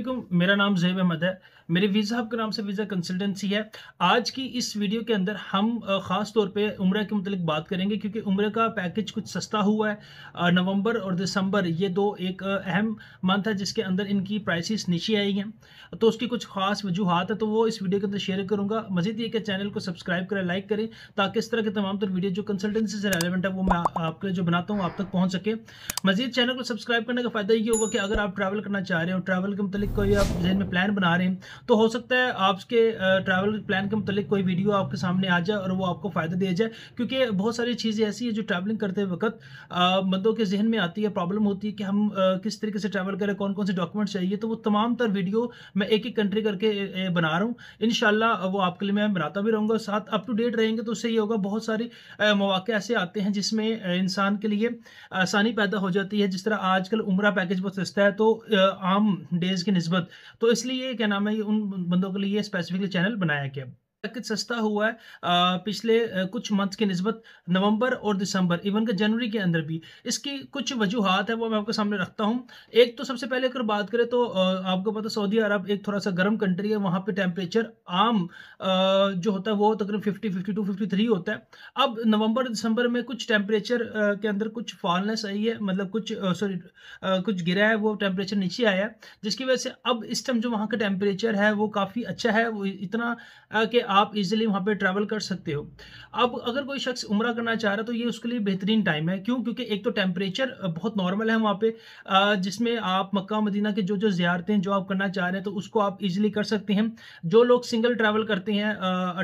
मेरा नाम जैब अहमद है मेरे वीज़ा हब के नाम से वीज़ा कंसल्टेंसी है आज की इस वीडियो के अंदर हम ख़ास तौर पे उम्र के मतलब बात करेंगे क्योंकि उम्र का पैकेज कुछ सस्ता हुआ है नवंबर और दिसंबर ये दो एक अहम मंथ है जिसके अंदर इनकी प्राइसेस नीचे आई हैं तो उसकी कुछ ख़ास वजूहत है तो वो इस वीडियो के अंदर शेयर करूँगा मजीद ये कि चैनल को सब्सक्राइब करें लाइक करें ताकि इस तरह के तमाम तर वीडियो जो कंसल्टेंसी से रेलिवेंट है वो मैं आपके जो बनाता हूँ आप तक पहुँच सके मजीद चैनल को सब्सक्राइब करने का फ़ायदा ये होगा कि अगर आप ट्रैवल करना चाह रहे हो ट्रैवल के मतलब मतलब कोई आप जहन में प्लान बना रहे हैं तो हो सकता है आपके ट्रैवल प्लान के मतलब कोई वीडियो आपके सामने आ जाए और वो आपको फ़ायदा दिया जाए क्योंकि बहुत सारी चीज़ें ऐसी हैं जो ट्रैवलिंग करते वक्त बंदों के जहन में आती है प्रॉब्लम होती है कि हम किस तरीके से ट्रैवल करें कौन कौन से डॉक्यूमेंट चाहिए तो वो तमाम तर वीडियो मैं एक एक कंट्री करके बना रहा हूँ इन वो आपके लिए मैं बनाता भी रहूँगा साथ अप टू डेट रहेंगे तो उससे ये होगा बहुत सारे मौाक़े ऐसे आते हैं जिसमें इंसान के लिए आसानी पैदा हो जाती है जिस तरह आजकल उम्र पैकेज बहुत सस्ता है तो आम डेज़ के नस्बत तो इसलिए क्या नाम है उन बंदों के लिए स्पेसिफिकली चैनल बनाया गया पैकेज सस्ता हुआ है पिछले कुछ मंथ की नस्बत नवंबर और दिसंबर इवन के जनवरी के अंदर भी इसकी कुछ वजूहत है वो मैं आपके सामने रखता हूँ एक तो सबसे पहले अगर बात करें तो आपको पता सऊदी अरब एक थोड़ा सा गर्म कंट्री है वहाँ पे टेम्परेचर आम जो होता है वो तकरीबन fifty fifty two fifty three होता है अब नवंबर दिसंबर में कुछ टेम्परेचर के अंदर कुछ फॉलनेस आई है मतलब कुछ सॉरी कुछ गिरा है वो टेम्परेचर नीचे आया है जिसकी वजह से अब इस टाइम जो वहाँ का टेम्परेचर है वो काफ़ी अच्छा है वो इतना कि आप इजिली वहाँ पे ट्रैवल कर सकते हो अब अगर कोई शख्स उम्र करना चाह रहा तो ये उसके लिए बेहतरीन टाइम है क्यों क्योंकि एक तो टेम्परेचर बहुत नॉर्मल है वहाँ पे जिसमें आप मक्का मदीना के जो जो ज्यारतें जो आप करना चाह रहे हैं तो उसको आप इजिली कर सकते हैं जो लोग सिंगल ट्रैवल करते हैं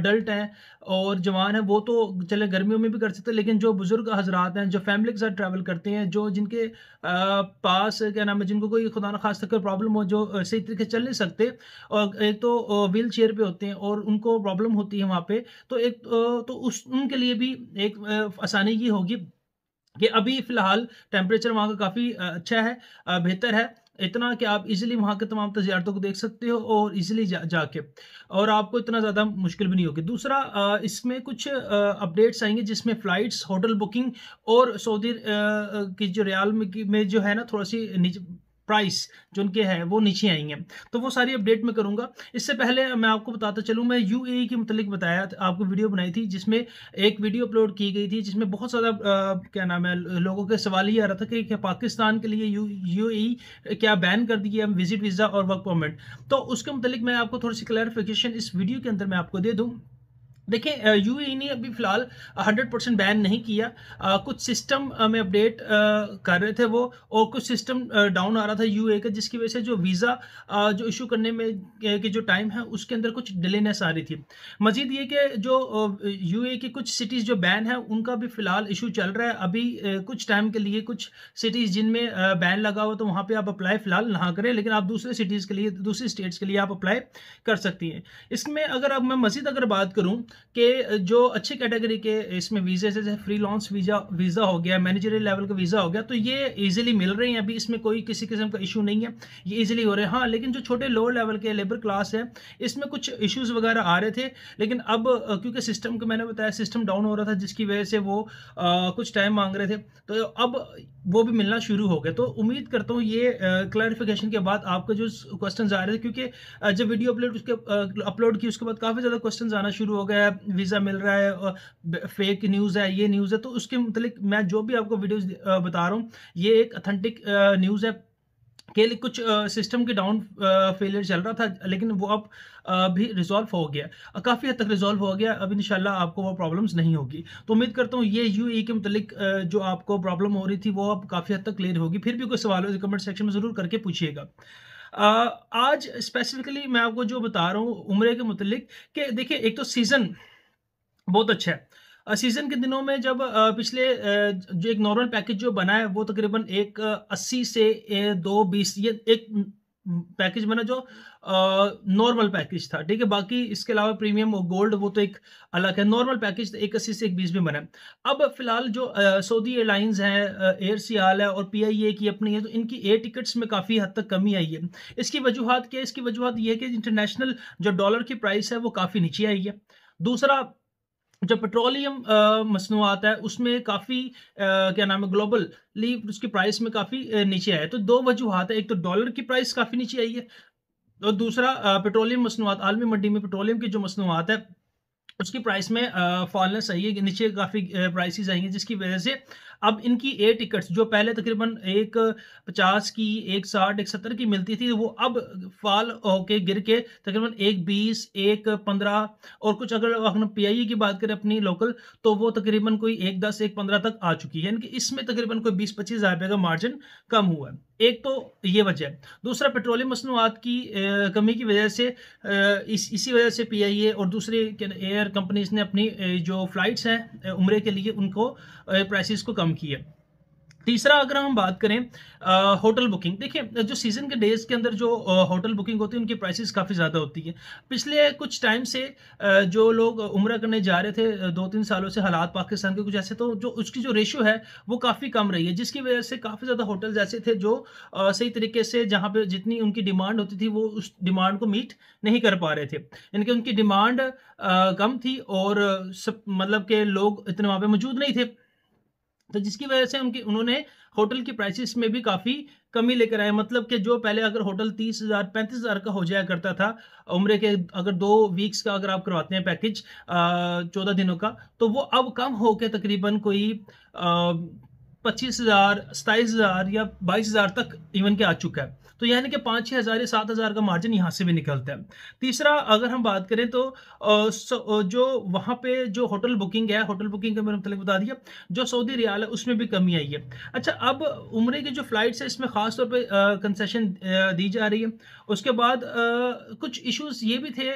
अडल्ट हैं और जवान हैं वो तो चले गर्मियों में भी कर सकते हैं लेकिन जो बुज़ुर्ग हजरात हैं जो फैमिली के साथ ट्रैवल करते हैं जो जिनके पास क्या नाम है जिनको कोई खुदा न खास तक प्रॉब्लम हो जो सही तरीके से चल नहीं सकते और एक तो व्हील चेयर पर होते हैं और उनको प्रॉब्लम प्रॉब्लम होती है वहाँ पे तो एक तो उस उनके लिए भी एक आसानी ये होगी कि अभी फ़िलहाल टेम्परेचर वहाँ का काफ़ी अच्छा है बेहतर है इतना कि आप इजीली वहाँ के तमाम तजियारतों को देख सकते हो और इजीली जा जाके और आपको इतना ज़्यादा मुश्किल भी नहीं होगी दूसरा इसमें कुछ अपडेट्स आएंगे जिसमें फ़्लाइट्स होटल बुकिंग और सऊदी की जो रियाल में, में जो है ना थोड़ा सी नीचे प्राइस जो उनके हैं वो नीचे आएंगे तो वो सारी अपडेट मैं करूंगा इससे पहले मैं आपको बताता चलूँ मैं यू ए e के मतलब बताया आपको वीडियो बनाई थी जिसमें एक वीडियो अपलोड की गई थी जिसमें बहुत ज़्यादा क्या नाम है लोगों के सवाल ये आ रहा था कि क्या पाकिस्तान के लिए यू यू e क्या बैन कर दी है विजिट वीज़ा और वर्क परमिट तो उसके मतलब मैं आपको थोड़ी सी क्लैरिफिकेशन इस वीडियो के अंदर मैं आपको दे दूँ देखें यू e ने अभी फिलहाल 100 परसेंट बैन नहीं किया आ, कुछ सिस्टम में अपडेट कर रहे थे वो और कुछ सिस्टम डाउन आ रहा था यू e का जिसकी वजह से जो वीज़ा जो इशू करने में के जो टाइम है उसके अंदर कुछ डिलेनेस आ रही थी मजीद ये कि जो यू e की कुछ सिटीज़ जो बैन है उनका भी फ़िलहाल इशू चल रहा है अभी कुछ टाइम के लिए कुछ सिटीज़ जिनमें बैन लगा हुआ तो वहाँ पर आप अप्लाई फ़िलहाल ना करें लेकिन आप दूसरे सिटीज़ के लिए दूसरी स्टेट्स के लिए आप अप्लाई कर सकती हैं इसमें अगर अब मैं मज़ीद अगर बात करूँ कि जो अच्छी कैटेगरी के इसमें वीज़े जैसे फ्री लॉन्स वीज़ा वीज़ा हो गया मैनेजरियल लेवल का वीज़ा हो गया तो ये ईजिली मिल रहे हैं अभी इसमें कोई किसी किस्म का इशू नहीं है ये ईजिली हो रहे हैं हाँ लेकिन जो छोटे लोअर लेवल के लेबर क्लास है इसमें कुछ इशूज़ वगैरह आ रहे थे लेकिन अब क्योंकि सिस्टम को मैंने बताया सिस्टम डाउन हो रहा था जिसकी वजह से वो आ, कुछ टाइम मांग रहे थे तो अब वो भी मिलना शुरू हो गया तो उम्मीद करता हूँ ये क्लैरिफिकेशन के बाद आपके जो क्वेश्चन आ रहे थे क्योंकि जब वीडियो अपलोड उसके अपलोड की उसके बाद काफ़ी ज़्यादा क्वेश्चन आना शुरू हो गया है वीज़ा मिल रहा है फेक न्यूज़ है ये न्यूज़ है तो उसके मतलब मैं जो भी आपको वीडियोज़ बता रहा हूँ ये एक अथेंटिक न्यूज़ है के लिए कुछ सिस्टम के डाउन फेलियर चल रहा था लेकिन वो अब भी रिजॉल्व हो गया काफ़ी हद तक रिजॉल्व हो गया अब इन आपको वो प्रॉब्लम्स नहीं होगी तो उम्मीद करता हूँ ये यू के मतलब जो आपको प्रॉब्लम हो रही थी वो अब काफ़ी हद तक क्लियर होगी फिर भी कोई सवाल हो कमेंट सेक्शन में ज़रूर करके पूछिएगा आज स्पेसिफिकली मैं आपको जो बता रहा हूँ उम्र के मतलब कि देखिए एक तो सीज़न बहुत अच्छा है सीज़न के दिनों में जब पिछले जो एक नॉर्मल पैकेज जो बना है वो तकरीबन एक अस्सी से दो बीस ये एक पैकेज बना जो नॉर्मल पैकेज था ठीक है बाकी इसके अलावा प्रीमियम और गोल्ड वो तो एक अलग है नॉर्मल पैकेज तो एक अस्सी से एक बीस में बना अब फिलहाल जो सऊदी एयरलाइंस है एयर सियाल है और पीआईए की अपनी है तो इनकी एयर टिकट्स में काफ़ी हद तक कमी आई है इसकी वजूहत क्या है इसकी वजूहत यह है कि इंटरनेशनल जो डॉलर की प्राइस है वो काफ़ी नीचे आई है दूसरा जो पेट्रोलियम मसनूआत है उसमें काफ़ी क्या नाम है ग्लोबली उसकी प्राइस में काफ़ी नीचे आया तो दो वजूहत है एक तो डॉलर की प्राइस काफ़ी नीचे आई है और दूसरा पेट्रोलियम मसनूआत आलमी मंडी में पेट्रोलियम की जो मसनूआत है उसकी प्राइस में फॉलनेस आई है नीचे काफ़ी प्राइसेस आई हैं जिसकी वजह से अब इनकी एयर टिकट्स जो पहले तकरीबन एक पचास की एक साठ एक सत्तर की मिलती थी वो अब फाल होके गिर के तकरीबन एक बीस एक पंद्रह और कुछ अगर हम पीआईई e की बात करें अपनी लोकल तो वो तकरीबन कोई एक दस एक पंद्रह तक आ चुकी है यानी कि इसमें तकरीबन कोई बीस पच्चीस हज़ार रुपये का मार्जिन कम हुआ है एक तो ये वजह है दूसरा पेट्रोलियम मसनूआत की कमी की वजह से इस इसी वजह से पी आई ए और दूसरे एयर कंपनीज ने अपनी जो फ्लाइट्स हैं उम्र के लिए उनको प्राइसिस को कम कम की है तीसरा अगर हम बात करें आ, होटल बुकिंग देखिए जो सीज़न के डेज के अंदर जो आ, होटल बुकिंग होती है उनकी प्राइसेस काफ़ी ज़्यादा होती है पिछले कुछ टाइम से आ, जो लोग उम्र करने जा रहे थे दो तीन सालों से हालात पाकिस्तान के कुछ ऐसे तो जो उसकी जो रेशियो है वो काफ़ी कम रही है जिसकी वजह से काफ़ी ज़्यादा होटल्स ऐसे थे जो आ, सही तरीके से जहाँ पर जितनी उनकी डिमांड होती थी वो उस डिमांड को मीट नहीं कर पा रहे थे यानी कि उनकी डिमांड कम थी और सब मतलब के लोग इतने वहाँ पर मौजूद नहीं थे तो जिसकी वजह से उनकी उन्होंने होटल की प्राइसेस में भी काफ़ी कमी लेकर आए मतलब कि जो पहले अगर होटल तीस हज़ार पैंतीस हज़ार का हो जाया करता था उम्र के अगर दो वीक्स का अगर आप करवाते हैं पैकेज चौदह दिनों का तो वो अब कम होकर तकरीबन कोई पच्चीस हज़ार सताईस हज़ार या बाईस हज़ार तक इवन के आ चुका है तो यानी कि पाँच छः हज़ार या सात हज़ार का मार्जिन यहाँ से भी निकलता है तीसरा अगर हम बात करें तो जो वहाँ पे जो होटल बुकिंग है होटल बुकिंग का मैंने मतलब बता दिया जो सऊदी रियाल है उसमें भी कमी आई है अच्छा अब उम्र की जो फ्लाइट्स है इसमें खासतौर पर कंसेशन दी जा रही है उसके बाद आ, कुछ इश्यूज ये भी थे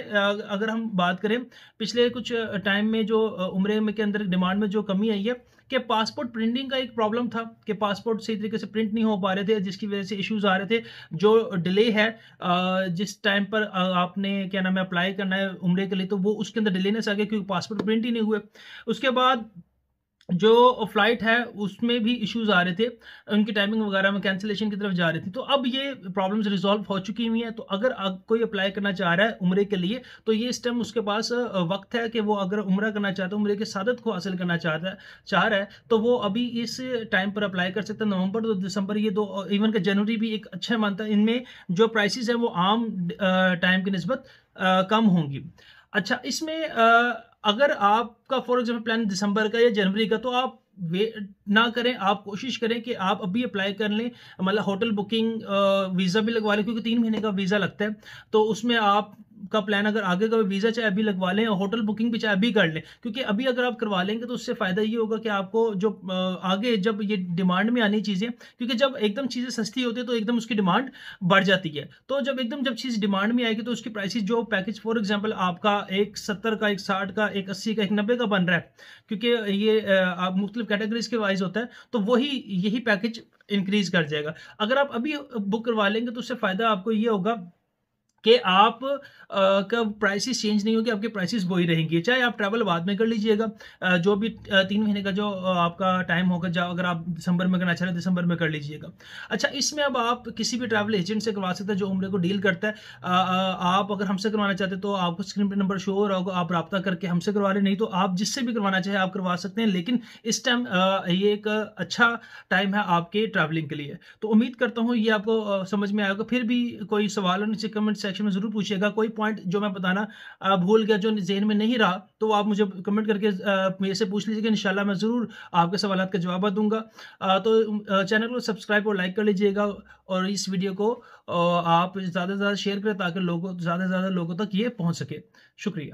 अगर हम बात करें पिछले कुछ टाइम में जो उम्र में के अंदर डिमांड में जो कमी आई है कि पासपोर्ट प्रिंटिंग का एक प्रॉब्लम था कि पासपोर्ट सही तरीके से प्रिंट नहीं हो पा रहे थे जिसकी वजह से इश्यूज आ रहे थे जो डिले है जिस टाइम पर आपने क्या नाम है अप्लाई करना है उम्र के लिए तो वो उसके अंदर डिलेनेस आ गया क्योंकि पासपोर्ट प्रिंट ही नहीं हुए उसके बाद जो फ्लाइट है उसमें भी इश्यूज आ रहे थे उनकी टाइमिंग वगैरह में कैंसिलेशन की तरफ जा रही थी तो अब ये प्रॉब्लम्स रिजॉल्व हो चुकी हुई हैं तो अगर कोई अप्लाई करना चाह रहा है उम्र के लिए तो ये इस टाइम उसके पास वक्त है कि वो अगर उम्र करना चाहता है उम्र के सादत को हासिल करना चाहता है चाह रहा है तो वो अभी इस टाइम पर अप्लाई कर सकता है नवंबर तो दिसंबर ये दो इवन का जनवरी भी एक अच्छा मंथ है इनमें जो प्राइसिस हैं वो आम टाइम की नस्बत कम होंगी अच्छा इसमें अगर आपका फॉर एग्जाम्पल प्लान दिसंबर का या जनवरी का तो आप वेट ना करें आप कोशिश करें कि आप अभी अप्लाई कर लें मतलब होटल बुकिंग वीज़ा भी लगवा लें क्योंकि तीन महीने का वीज़ा लगता है तो उसमें आप आपका प्लान अगर आगे का वीज़ा चाहे अभी लगवा लें होटल बुकिंग भी चाहे अभी कर लें क्योंकि अभी अगर आप करवा लेंगे तो उससे फ़ायदा ये होगा कि आपको जो आगे जब ये डिमांड में आनी चीज़ें क्योंकि जब एकदम चीज़ें सस्ती होती है तो एकदम उसकी डिमांड बढ़ जाती है तो जब एकदम जब चीज़ डिमांड में आएगी तो उसकी प्राइस जो पैकेज फॉर एग्जाम्पल आपका एक सत्तर का एक साठ का एक अस्सी का एक नब्बे का बन रहा है क्योंकि ये आप मुख्तलिफ कैटेगरीज के वाइज होता है तो वही यही पैकेज इंक्रीज कर जाएगा अगर आप अभी बुक करवा लेंगे तो उससे फ़ायदा आपको ये होगा कि आप आ, का प्राइसेस चेंज नहीं होगी आपके प्राइसेस वही रहेंगे चाहे आप ट्रैवल बाद में कर लीजिएगा जो भी तीन महीने का जो आपका टाइम होगा जो अगर आप दिसंबर में करना चाह रहे दिसंबर में कर लीजिएगा अच्छा इसमें अब आप किसी भी ट्रैवल एजेंट से करवा सकते हैं जो उम्र को डील करता है आप अगर हमसे करवाना चाहते हैं तो आपको स्क्रीन पर नंबर शो हो रहा होगा आप रबता करके हमसे करवा रहे नहीं तो आप जिससे भी करवाना चाहें आप करवा सकते हैं लेकिन इस टाइम ये एक अच्छा टाइम है आपके ट्रैवलिंग के लिए तो उम्मीद करता हूँ ये आपको समझ में आएगा फिर भी कोई सवाल हो नीचे कमेंट सेक्शन सेक्शन में ज़रूर पूछिएगा कोई पॉइंट जो मैं बताना भूल गया जो जहन में नहीं रहा तो आप मुझे कमेंट करके मेरे से पूछ लीजिएगा इंशाल्लाह मैं ज़रूर आपके सवाल का जवाब दूंगा तो चैनल को सब्सक्राइब और लाइक कर लीजिएगा और इस वीडियो को आप ज़्यादा से ज़्यादा शेयर करें ताकि लोगों ज़्यादा से ज़्यादा लोगों तक ये पहुँच सके शुक्रिया